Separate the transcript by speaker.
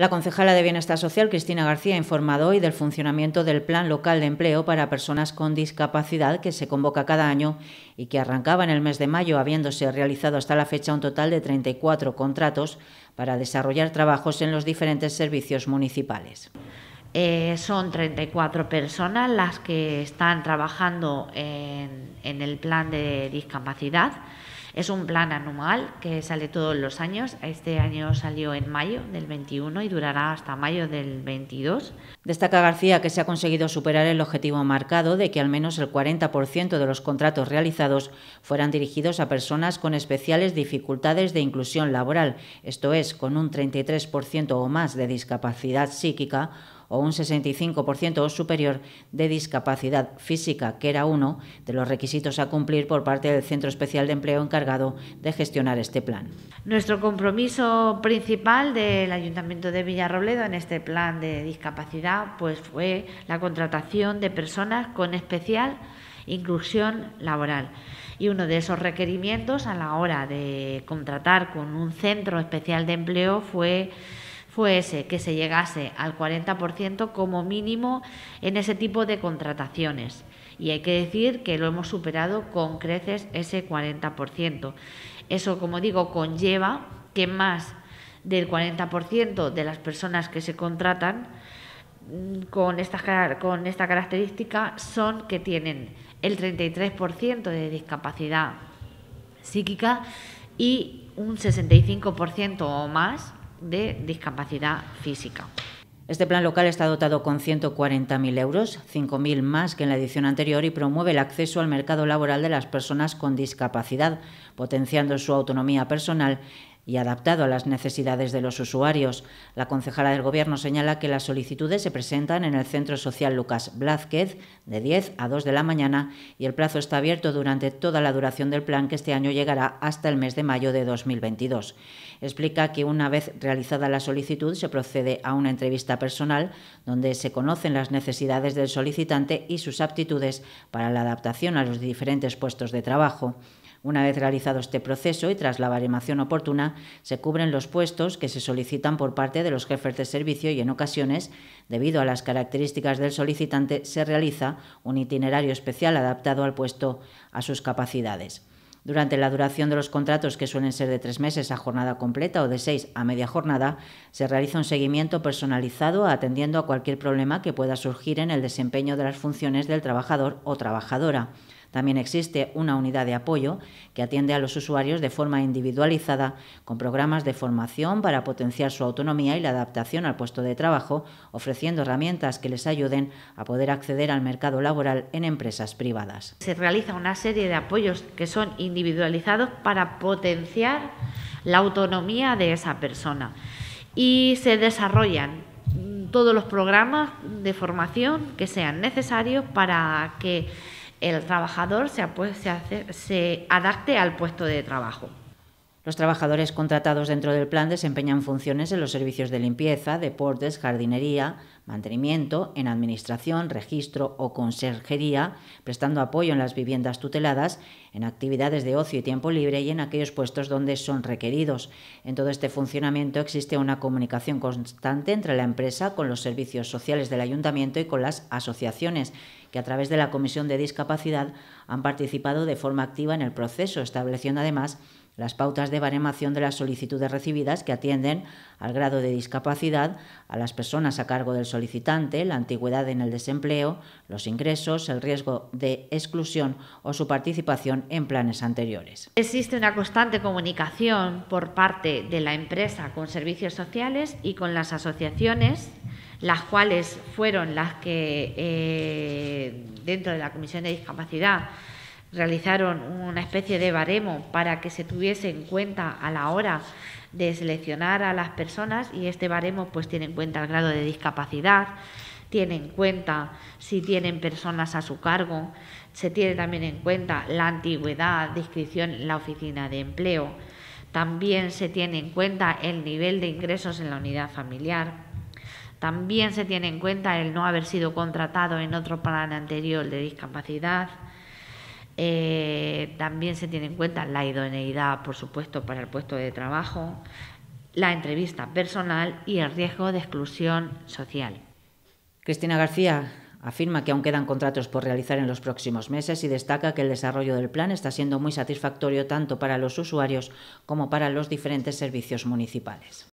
Speaker 1: La concejala de Bienestar Social, Cristina García, ha informado hoy del funcionamiento del Plan Local de Empleo para Personas con Discapacidad que se convoca cada año y que arrancaba en el mes de mayo, habiéndose realizado hasta la fecha un total de 34 contratos para desarrollar trabajos en
Speaker 2: los diferentes servicios municipales. Eh, son 34 personas las que están trabajando en, en el plan de discapacidad. Es un plan anual que sale todos los años. Este año salió en mayo del 21 y durará hasta mayo del 22. Destaca García que se ha conseguido superar el objetivo
Speaker 1: marcado de que al menos el 40% de los contratos realizados fueran dirigidos a personas con especiales dificultades de inclusión laboral, esto es, con un 33% o más de discapacidad psíquica o un 65% o superior de discapacidad física, que era uno de los requisitos a cumplir por parte del Centro Especial de Empleo encargado de gestionar este plan.
Speaker 2: Nuestro compromiso principal del Ayuntamiento de Villarrobledo en este plan de discapacidad pues fue la contratación de personas con especial inclusión laboral. Y uno de esos requerimientos a la hora de contratar con un centro especial de empleo fue fue ese, que se llegase al 40% como mínimo en ese tipo de contrataciones. Y hay que decir que lo hemos superado con creces ese 40%. Eso, como digo, conlleva que más del 40% de las personas que se contratan mm, con esta, con esta característica son que tienen el 33% de discapacidad psíquica y un 65% o más de discapacidad física.
Speaker 1: Este plan local está dotado con 140.000 euros, 5.000 más que en la edición anterior, y promueve el acceso al mercado laboral de las personas con discapacidad, potenciando su autonomía personal y adaptado a las necesidades de los usuarios. La concejala del Gobierno señala que las solicitudes se presentan en el Centro Social Lucas Blázquez de 10 a 2 de la mañana y el plazo está abierto durante toda la duración del plan que este año llegará hasta el mes de mayo de 2022. Explica que una vez realizada la solicitud se procede a una entrevista personal donde se conocen las necesidades del solicitante y sus aptitudes para la adaptación a los diferentes puestos de trabajo. Una vez realizado este proceso y tras la baremación oportuna, se cubren los puestos que se solicitan por parte de los jefes de servicio y en ocasiones, debido a las características del solicitante, se realiza un itinerario especial adaptado al puesto a sus capacidades. Durante la duración de los contratos, que suelen ser de tres meses a jornada completa o de seis a media jornada, se realiza un seguimiento personalizado atendiendo a cualquier problema que pueda surgir en el desempeño de las funciones del trabajador o trabajadora. También existe una unidad de apoyo que atiende a los usuarios de forma individualizada con programas de formación para potenciar su autonomía y la adaptación al puesto de trabajo, ofreciendo herramientas que les ayuden a poder acceder al mercado laboral en empresas privadas.
Speaker 2: Se realiza una serie de apoyos que son individualizados para potenciar la autonomía de esa persona y se desarrollan todos los programas de formación que sean necesarios para que el trabajador se, se adapte al puesto de trabajo.
Speaker 1: Los trabajadores contratados dentro del plan desempeñan funciones en los servicios de limpieza, deportes, jardinería, mantenimiento, en administración, registro o conserjería, prestando apoyo en las viviendas tuteladas, en actividades de ocio y tiempo libre y en aquellos puestos donde son requeridos. En todo este funcionamiento existe una comunicación constante entre la empresa con los servicios sociales del ayuntamiento y con las asociaciones que a través de la Comisión de Discapacidad han participado de forma activa en el proceso, estableciendo además las pautas de baremación de las solicitudes recibidas que atienden al grado de discapacidad, a las personas a cargo del solicitante, la antigüedad en el desempleo, los ingresos, el riesgo de exclusión o su participación en planes anteriores.
Speaker 2: Existe una constante comunicación por parte de la empresa con servicios sociales y con las asociaciones las cuales fueron las que eh, dentro de la Comisión de Discapacidad realizaron una especie de baremo para que se tuviese en cuenta a la hora de seleccionar a las personas y este baremo pues tiene en cuenta el grado de discapacidad, tiene en cuenta si tienen personas a su cargo, se tiene también en cuenta la antigüedad de inscripción la oficina de empleo, también se tiene en cuenta el nivel de ingresos en la unidad familiar. También se tiene en cuenta el no haber sido contratado en otro plan anterior de discapacidad, eh, también se tiene en cuenta la idoneidad, por supuesto, para el puesto de trabajo, la entrevista personal y el
Speaker 1: riesgo de exclusión social. Cristina García afirma que aún quedan contratos por realizar en los próximos meses y destaca que el desarrollo del plan está siendo muy satisfactorio tanto para los usuarios como para los diferentes servicios municipales.